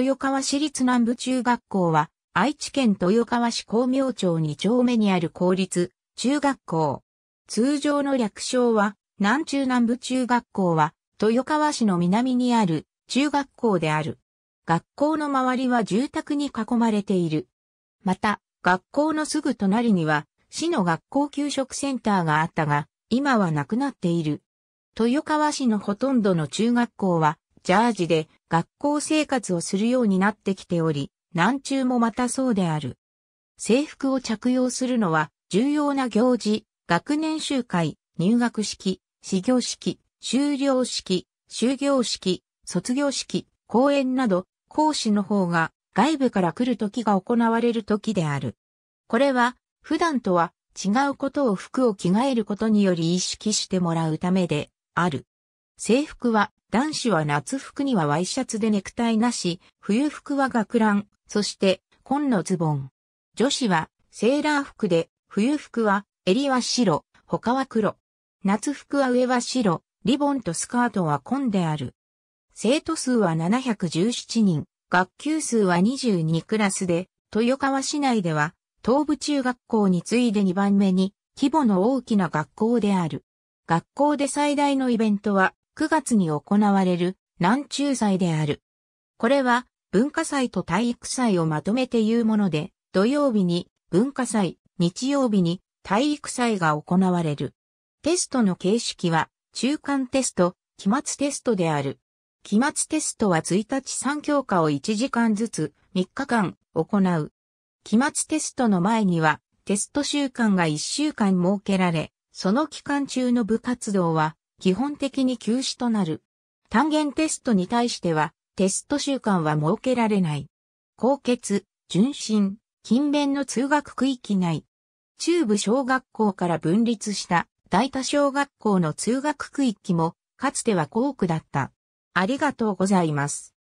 豊川市立南部中学校は、愛知県豊川市光明町2丁目にある公立中学校。通常の略称は、南中南部中学校は、豊川市の南にある中学校である。学校の周りは住宅に囲まれている。また、学校のすぐ隣には、市の学校給食センターがあったが、今はなくなっている。豊川市のほとんどの中学校は、ジャージで学校生活をするようになってきており、南中もまたそうである。制服を着用するのは重要な行事、学年集会、入学式、始業式、修了式、終業式、卒業式、講演など、講師の方が外部から来る時が行われる時である。これは普段とは違うことを服を着替えることにより意識してもらうためである。制服は、男子は夏服にはワイシャツでネクタイなし、冬服は学ラン、そして、紺のズボン。女子は、セーラー服で、冬服は、襟は白、他は黒。夏服は上は白、リボンとスカートは紺である。生徒数は717人、学級数は22クラスで、豊川市内では、東部中学校に次いで2番目に規模の大きな学校である。学校で最大のイベントは、9月に行われる南中祭である。これは文化祭と体育祭をまとめて言うもので、土曜日に文化祭、日曜日に体育祭が行われる。テストの形式は中間テスト、期末テストである。期末テストは1日3教科を1時間ずつ3日間行う。期末テストの前にはテスト週間が1週間設けられ、その期間中の部活動は基本的に休止となる。単元テストに対しては、テスト週間は設けられない。高血、純真、勤勉の通学区域内。中部小学校から分立した大田小学校の通学区域も、かつては校区だった。ありがとうございます。